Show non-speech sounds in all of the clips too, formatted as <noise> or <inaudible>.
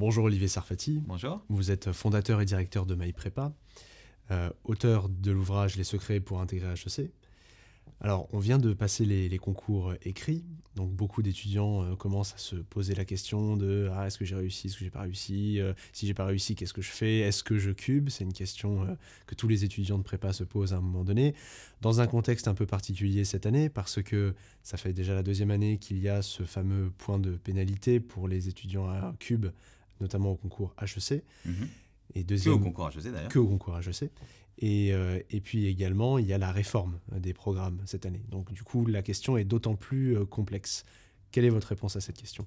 Bonjour Olivier Sarfati. Bonjour. Vous êtes fondateur et directeur de MyPrépa, Prépa, euh, auteur de l'ouvrage Les secrets pour intégrer HEC. Alors, on vient de passer les, concours écrits, donc beaucoup d'étudiants euh, commencent à se poser la question de ah, est-ce que j'ai réussi, est-ce que j'ai pas réussi, euh, si j'ai pas réussi, qu'est-ce que je fais, est-ce que je cube C'est une question que tous les étudiants de prépa se posent à un moment donné, dans un contexte un peu particulier cette année, parce que ça fait déjà la deuxième année qu'il y a ce fameux point de pénalité pour les étudiants à cube notamment au concours HEC. Mhm. Et deuxième, que au concours HEC d'ailleurs. Que au concours HEC. Euh, et, puis également, il y a la réforme euh, des programmes cette année. Donc du coup, la question est d'autant plus euh, complexe. Quelle est votre réponse à cette question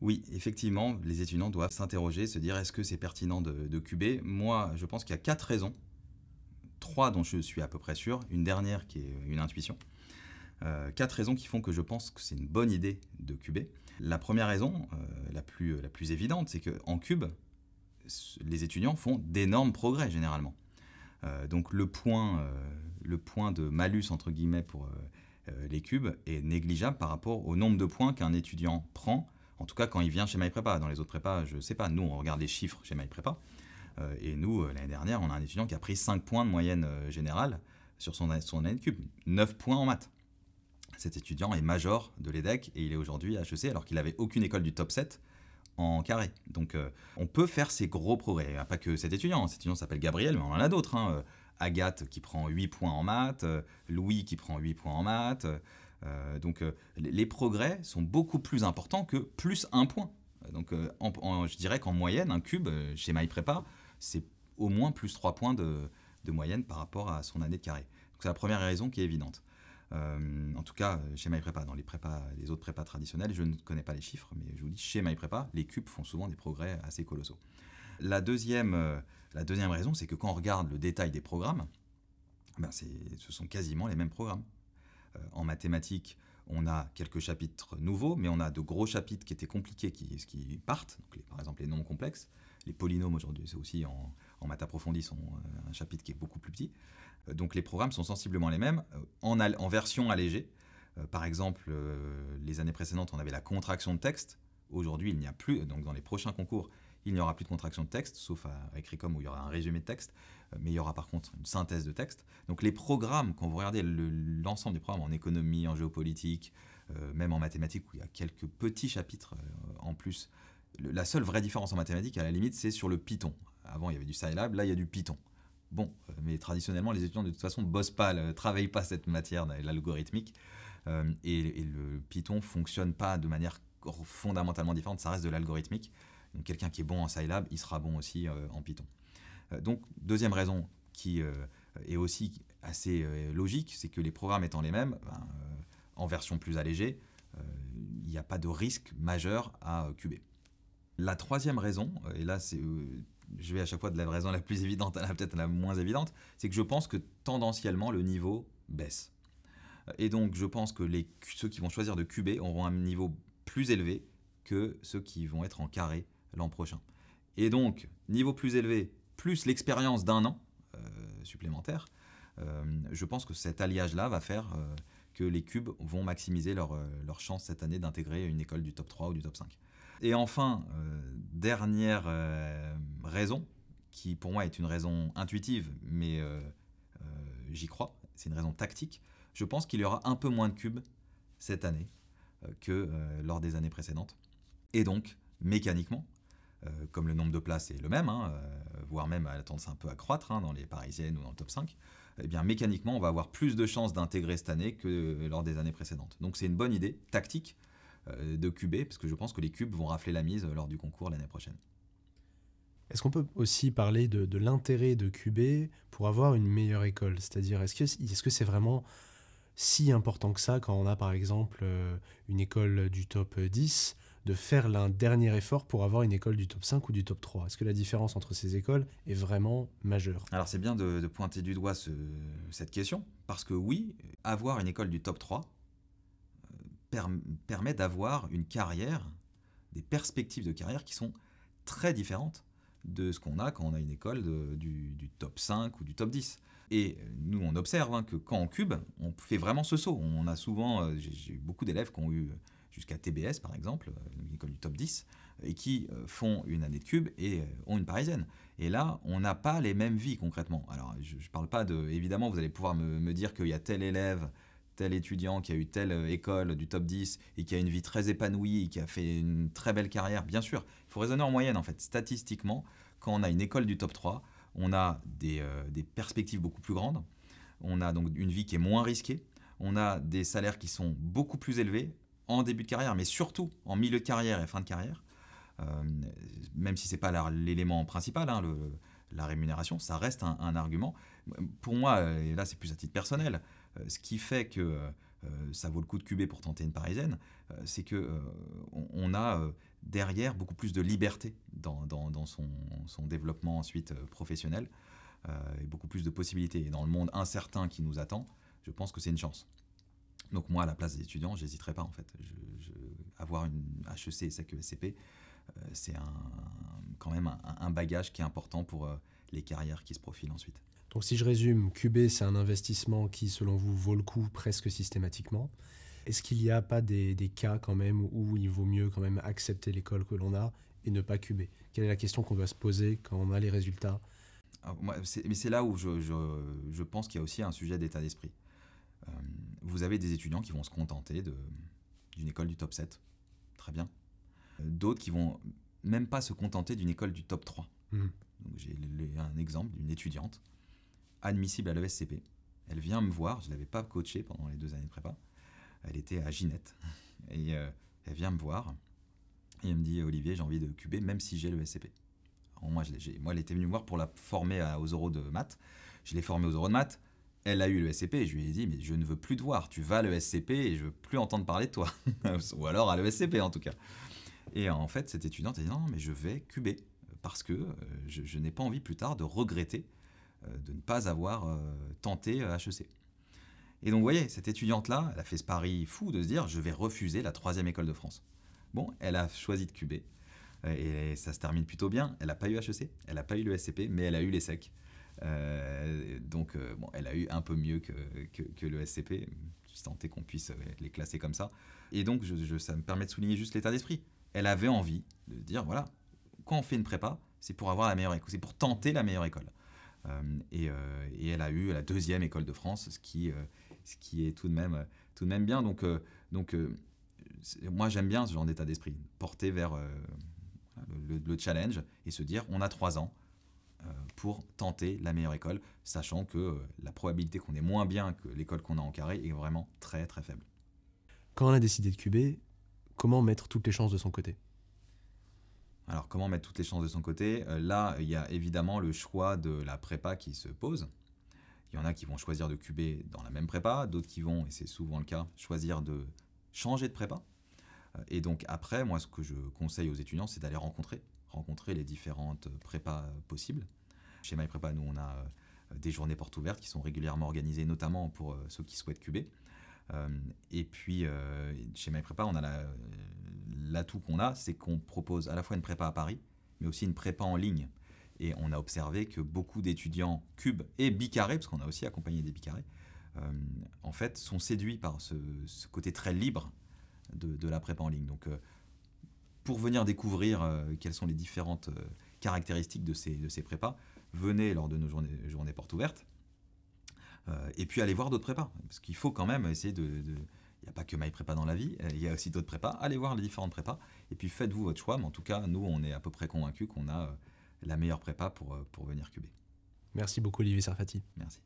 oui, effectivement, les étudiants doivent s'interroger, se dire est-ce que c'est pertinent de, de cuber Moi, je pense qu'il y a quatre raisons, trois dont je suis à peu près sûr, une dernière qui est une intuition. Euh, quatre raisons qui font que je pense que c'est une bonne idée de cuber. La première raison, euh, la, plus, la plus évidente, c'est qu'en cube, les étudiants font d'énormes progrès généralement. Euh, donc le point, le point de malus, entre guillemets, pour les cubes est négligeable par rapport au nombre de points qu'un étudiant prend, en tout cas quand il vient chez MyPrépa. Dans les autres prépas, je ne sais pas, nous on regarde les chiffres chez MyPrépa. et nous, l'année dernière, on a un étudiant qui a pris 5 points de moyenne générale sur son, son année de cube, 9 points en maths. Cet étudiant est major de l'EDEC et il est aujourd'hui à HEC alors qu'il n'avait aucune école du top 7 en carré. Donc euh, on peut faire ces gros progrès. Ah, pas que cet étudiant, hein. cet étudiant s'appelle Gabriel, mais on en a d'autres. Hein. Euh, Agathe qui prend 8 points en maths, euh, Louis qui prend 8 points en maths. donc les progrès sont beaucoup plus importants que plus un point. Donc je dirais qu'en moyenne, un cube chez MyPrépa, c'est au moins plus 3 points de, moyenne par rapport à son année de carré. c'est la première raison qui est évidente. Euh, en tout cas, euh, chez MyPrépa, dans les, prépas, les autres prépas traditionnels, je ne connais pas les chiffres, mais je vous dis, chez MyPrépa, les cubes font souvent des progrès assez colossaux. La deuxième, euh, la deuxième raison, c'est que quand on regarde le détail des programmes, ben ce sont quasiment les mêmes programmes. en mathématiques, on a quelques chapitres nouveaux, mais on a de gros chapitres qui étaient compliqués, qui, qui partent, donc par exemple les nombres complexes. Les polynômes aujourd'hui, c'est aussi en, en maths approfondie sont euh, un chapitre qui est beaucoup plus petit. Euh, donc les programmes sont sensiblement les mêmes euh, en, version allégée. Par exemple, les années précédentes, on avait la contraction de texte. Aujourd'hui, il n'y a plus, donc dans les prochains concours, il n'y aura plus de contraction de texte, sauf à comme où il y aura un résumé de texte, mais il y aura par contre une synthèse de texte. Donc les programmes, quand vous regardez l'ensemble des programmes en économie, en géopolitique, même en mathématiques, où il y a quelques petits chapitres en plus, la seule vraie différence en mathématiques, à la limite, c'est sur le Python. Avant, il y avait du Scilab, là, il y a du Python. Bon, euh, mais traditionnellement, les étudiants, de toute façon, ne bossent pas, ne euh, travaillent pas cette matière, l'algorithmique. Euh, et, le Python fonctionne pas de manière fondamentalement différente, ça reste de l'algorithmique. Donc, quelqu'un qui est bon en Scilab, il sera bon aussi en Python. donc, deuxième raison qui est aussi assez logique, c'est que les programmes étant les mêmes, ben, en version plus allégée, il n'y a pas de risque majeur à cuber. La troisième raison, et là c'est je vais à chaque fois de la raison la plus évidente à la peut-être la moins évidente, c'est que je pense que tendanciellement le niveau baisse. Et donc je pense que les, ceux qui vont choisir de cuber auront un niveau plus élevé que ceux qui vont être en carré l'an prochain. Et donc niveau plus élevé, plus l'expérience d'un an euh, supplémentaire, euh, je pense que cet alliage-là va faire euh, que les cubes vont maximiser leur, leur chance cette année d'intégrer une école du top 3 ou du top 5. Et enfin, dernière raison, qui pour moi est une raison intuitive, mais euh, euh, j'y crois, c'est une raison tactique, je pense qu'il y aura un peu moins de cubes cette année euh, que lors des années précédentes. Et donc, mécaniquement, comme le nombre de places est le même, hein, voire même à la tendance un peu à croître hein, dans les parisiennes ou dans le top 5, eh bien mécaniquement, on va avoir plus de chances d'intégrer cette année que lors des années précédentes. Donc c'est une bonne idée tactique de cuber, parce que je pense que les cubes vont rafler la mise lors du concours l'année prochaine. Est-ce qu'on peut aussi parler de, l'intérêt de QB pour avoir une meilleure école C'est-à-dire, est-ce que c'est vraiment si important que ça quand on a par exemple euh, une école du top 10 de faire un dernier effort pour avoir une école du top 5 ou du top 3 Est-ce que la différence entre ces écoles est vraiment majeure Alors c'est bien de, pointer du doigt cette question, parce que oui, avoir une école du top 3 euh, permet d'avoir une carrière, des perspectives de carrière qui sont très différentes de ce qu'on a quand on a une école du, top 5 ou du top 10. Et nous, on observe hein, que quand on cube, on fait vraiment ce saut. On a souvent, euh, j'ai eu beaucoup d'élèves qui ont eu euh, jusqu'à TBS par exemple, euh, une école du top 10, et qui font une année de cube et ont une parisienne. Et là, on n'a pas les mêmes vies concrètement. Alors, je ne parle pas de... Évidemment, vous allez pouvoir me dire qu'il y a tel élève tel étudiant qui a eu telle euh, école du top 10 et qui a une vie très épanouie et qui a fait une très belle carrière, bien sûr, il faut raisonner en moyenne en fait. Statistiquement, quand on a une école du top 3, on a euh, des, perspectives beaucoup plus grandes, on a donc une vie qui est moins risquée, on a des salaires qui sont beaucoup plus élevés en début de carrière, mais surtout en milieu de carrière et fin de carrière, euh, même si ce n'est pas l'élément principal, hein, la rémunération, ça reste un, argument. Pour moi, et là c'est plus à titre personnel, euh, ce qui fait que euh, euh, ça vaut le coup de cuber pour tenter une parisienne, c'est que on, a derrière beaucoup plus de liberté dans, son, développement ensuite professionnel et beaucoup plus de possibilités. Et dans le monde incertain qui nous attend, je pense que c'est une chance. Donc moi, à la place des étudiants, j'hésiterai pas en fait. avoir une HEC et SACESCP, c'est quand même un, bagage qui est important pour les carrières qui se profilent ensuite. Donc si je résume, QB, c'est un investissement qui, selon vous, vaut le coup presque systématiquement. Est-ce qu'il n'y a pas des, cas quand même où il vaut mieux quand même accepter l'école que l'on a et ne pas QB Quelle est la question qu'on doit se poser quand on a les résultats Mais c'est là où je, pense qu'il y a aussi un sujet d'état d'esprit. Euh, vous avez des étudiants qui vont se contenter d'une école du top 7. Très bien. Euh, d'autres qui vont même pas se contenter d'une école du top 3. Mmh. J'ai un exemple d'une étudiante admissible à l'ESCP. Elle vient me voir, je ne l'avais pas coachée pendant les deux années de prépa. Elle était à Ginette. Et euh, elle vient me voir. Et elle me dit Olivier, j'ai envie de cuber même si j'ai l'ESCP. moi, elle était venue me voir pour la former à, aux euros de maths. Je l'ai formée aux euros de maths. Elle a eu l'ESCP et je lui ai dit Mais je ne veux plus te voir. Tu vas à le et je veux plus entendre parler de toi. <laughs> Ou alors à l'ESCP en tout cas. Et en fait, cette étudiante a dit Non, mais je vais cuber parce que euh, je n'ai pas envie plus tard de regretter euh, de ne pas avoir euh, tenté HEC. Euh, et donc, vous voyez, cette étudiante-là, elle a fait ce pari fou de se dire je vais refuser la troisième école de France. Bon, elle a choisi de QB et ça se termine plutôt bien. Elle n'a pas eu HEC, elle n'a pas eu le SCP, mais elle a eu les secs. E donc, elle a eu un peu mieux que, le SCP. Je qu'on puisse les classer comme ça. Et donc, ça me permet de souligner juste l'état d'esprit. Elle avait envie de dire voilà, quand on fait une prépa, c'est pour avoir la meilleure école, c'est pour tenter la meilleure école. Euh, euh, et, elle a eu la deuxième école de France, ce qui, euh, ce qui est tout de même, tout de même bien. Donc, donc moi j'aime bien ce genre d'état d'esprit, porter vers le, challenge et se dire on a trois ans pour tenter la meilleure école, sachant que la probabilité qu'on ait moins bien que l'école qu'on a en carré est vraiment très très faible. Quand on a décidé de cuber, comment mettre toutes les chances de son côté alors comment mettre toutes les chances de son côté euh, Là, il y a évidemment le choix de la prépa qui se pose. Il y en a qui vont choisir de cuber dans la même prépa, d'autres qui vont, et c'est souvent le cas, choisir de changer de prépa. Euh, et donc après, moi, ce que je conseille aux étudiants, c'est d'aller rencontrer, rencontrer les différentes prépas possibles. Chez MyPrépa, nous, on a euh, des journées portes ouvertes qui sont régulièrement organisées, notamment pour ceux qui souhaitent cuber. et puis, chez MyPrépa, on a la, l'atout qu'on a, c'est qu'on propose à la fois une prépa à Paris, mais aussi une prépa en ligne. Et on a observé que beaucoup d'étudiants cubes et bicarés parce qu'on a aussi accompagné des bicarés euh, en fait, sont séduits par ce, côté très libre de, la prépa en ligne. Donc, euh, pour venir découvrir euh, quelles sont les différentes caractéristiques de ces, de ces, prépas, venez lors de nos journées, journées portes ouvertes. et puis allez voir d'autres prépas, parce qu'il faut quand même essayer de il n'y a pas que My Prépa dans la vie, euh, il y a aussi d'autres prépas. Allez voir les différentes prépas et puis faites-vous votre choix. Mais en tout cas, nous, on est à peu près convaincus qu'on a euh, la meilleure prépa pour, euh, pour venir cuber. Merci beaucoup, Olivier Sarfati. Merci.